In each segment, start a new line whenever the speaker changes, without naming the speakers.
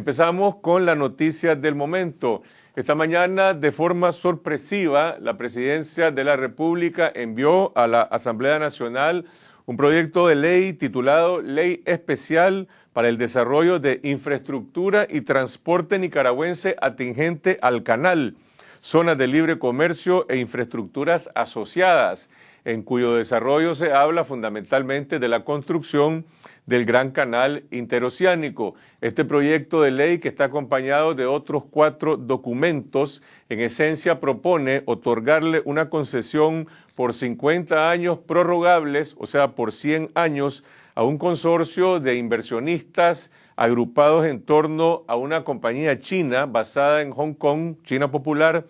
Empezamos con la noticia del momento. Esta mañana, de forma sorpresiva, la Presidencia de la República envió a la Asamblea Nacional un proyecto de ley titulado Ley Especial para el Desarrollo de Infraestructura y Transporte Nicaragüense atingente al canal, zonas de libre comercio e infraestructuras asociadas en cuyo desarrollo se habla fundamentalmente de la construcción del Gran Canal Interoceánico. Este proyecto de ley que está acompañado de otros cuatro documentos, en esencia propone otorgarle una concesión por 50 años prorrogables, o sea, por 100 años, a un consorcio de inversionistas agrupados en torno a una compañía china basada en Hong Kong, China Popular,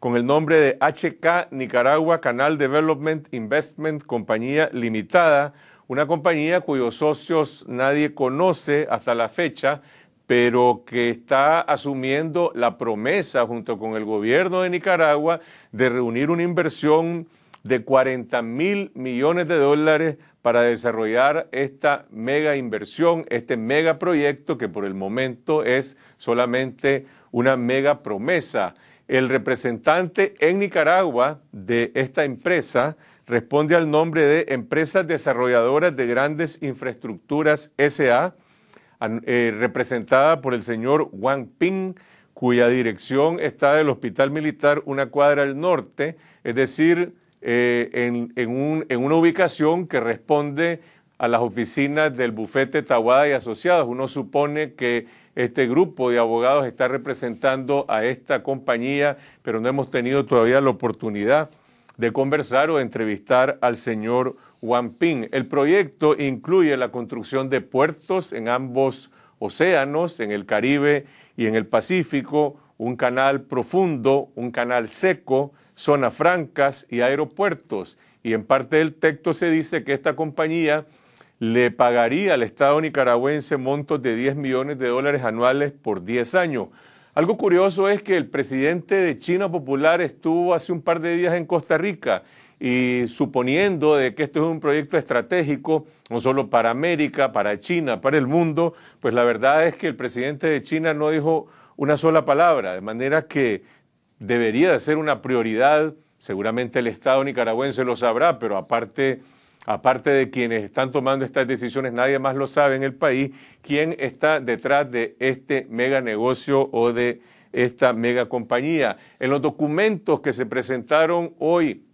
con el nombre de HK Nicaragua Canal Development Investment Compañía Limitada, una compañía cuyos socios nadie conoce hasta la fecha, pero que está asumiendo la promesa junto con el gobierno de Nicaragua de reunir una inversión de 40 mil millones de dólares para desarrollar esta mega inversión, este mega proyecto que por el momento es solamente una mega promesa. El representante en Nicaragua de esta empresa responde al nombre de Empresas Desarrolladoras de Grandes Infraestructuras SA, eh, representada por el señor Wang Ping, cuya dirección está del Hospital Militar una cuadra al norte, es decir, eh, en una ubicación que responde a las oficinas del bufete Tawada y Asociados. Uno supone que este grupo de abogados está representando a esta compañía, pero no hemos tenido todavía la oportunidad de conversar o de entrevistar al señor Wang Ping. El proyecto incluye la construcción de puertos en ambos océanos, en el Caribe y en el Pacífico, un canal profundo, un canal seco, zonas francas y aeropuertos. Y en parte del texto se dice que esta compañía le pagaría al Estado nicaragüense montos de 10 millones de dólares anuales por 10 años. Algo curioso es que el presidente de China Popular estuvo hace un par de días en Costa Rica y suponiendo de que esto es un proyecto estratégico, no solo para América, para China, para el mundo, pues la verdad es que el presidente de China no dijo una sola palabra, de manera que debería de ser una prioridad, seguramente el Estado nicaragüense lo sabrá, pero aparte aparte de quienes están tomando estas decisiones, nadie más lo sabe en el país, quién está detrás de este mega negocio o de esta mega compañía. En los documentos que se presentaron hoy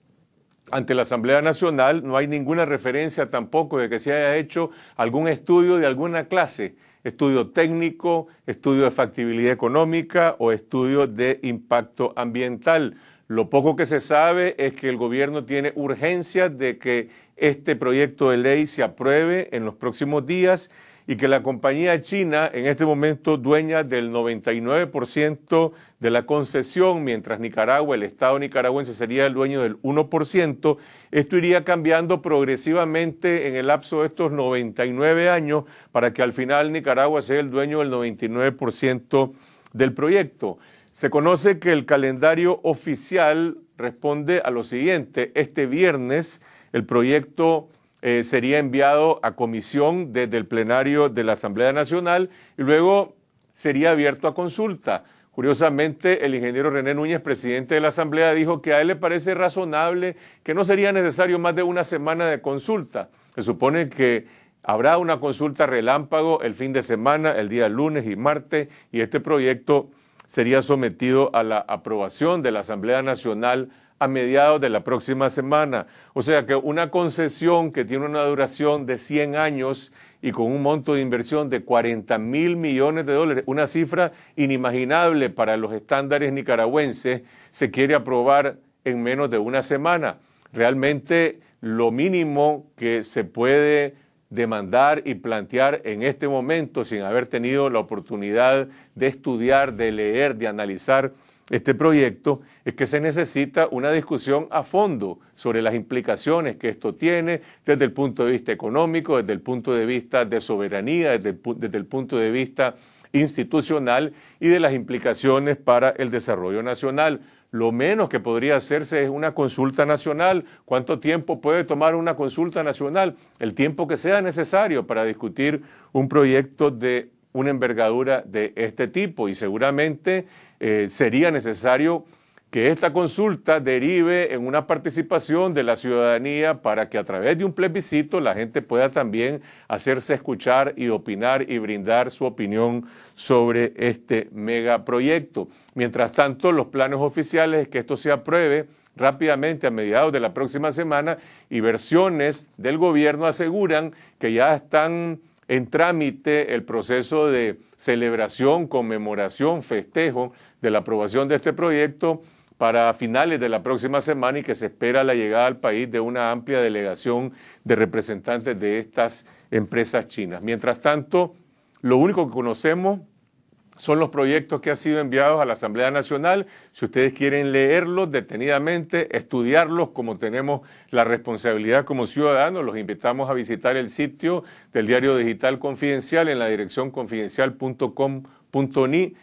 ante la Asamblea Nacional no hay ninguna referencia tampoco de que se haya hecho algún estudio de alguna clase, estudio técnico, estudio de factibilidad económica o estudio de impacto ambiental. Lo poco que se sabe es que el gobierno tiene urgencia de que este proyecto de ley se apruebe en los próximos días y que la compañía china, en este momento dueña del 99% de la concesión, mientras Nicaragua, el Estado nicaragüense, sería el dueño del 1%, esto iría cambiando progresivamente en el lapso de estos 99 años para que al final Nicaragua sea el dueño del 99% del proyecto. Se conoce que el calendario oficial responde a lo siguiente. Este viernes el proyecto eh, sería enviado a comisión desde el plenario de la Asamblea Nacional y luego sería abierto a consulta. Curiosamente, el ingeniero René Núñez, presidente de la Asamblea, dijo que a él le parece razonable que no sería necesario más de una semana de consulta. Se supone que habrá una consulta relámpago el fin de semana, el día lunes y martes, y este proyecto sería sometido a la aprobación de la Asamblea Nacional a mediados de la próxima semana. O sea que una concesión que tiene una duración de 100 años y con un monto de inversión de cuarenta mil millones de dólares, una cifra inimaginable para los estándares nicaragüenses, se quiere aprobar en menos de una semana. Realmente lo mínimo que se puede demandar y plantear en este momento sin haber tenido la oportunidad de estudiar, de leer, de analizar este proyecto es que se necesita una discusión a fondo sobre las implicaciones que esto tiene desde el punto de vista económico, desde el punto de vista de soberanía, desde el, punto de vista institucional y de las implicaciones para el desarrollo nacional. Lo menos que podría hacerse es una consulta nacional. ¿Cuánto tiempo puede tomar una consulta nacional? El tiempo que sea necesario para discutir un proyecto de una envergadura de este tipo. Y seguramente eh, sería necesario que esta consulta derive en una participación de la ciudadanía para que a través de un plebiscito la gente pueda también hacerse escuchar y opinar y brindar su opinión sobre este megaproyecto. Mientras tanto, los planes oficiales es que esto se apruebe rápidamente a mediados de la próxima semana y versiones del gobierno aseguran que ya están en trámite el proceso de celebración, conmemoración, festejo de la aprobación de este proyecto para finales de la próxima semana y que se espera la llegada al país de una amplia delegación de representantes de estas empresas chinas. Mientras tanto, lo único que conocemos son los proyectos que han sido enviados a la Asamblea Nacional. Si ustedes quieren leerlos detenidamente, estudiarlos como tenemos la responsabilidad como ciudadanos, los invitamos a visitar el sitio del diario digital confidencial en la dirección confidencial.com.ni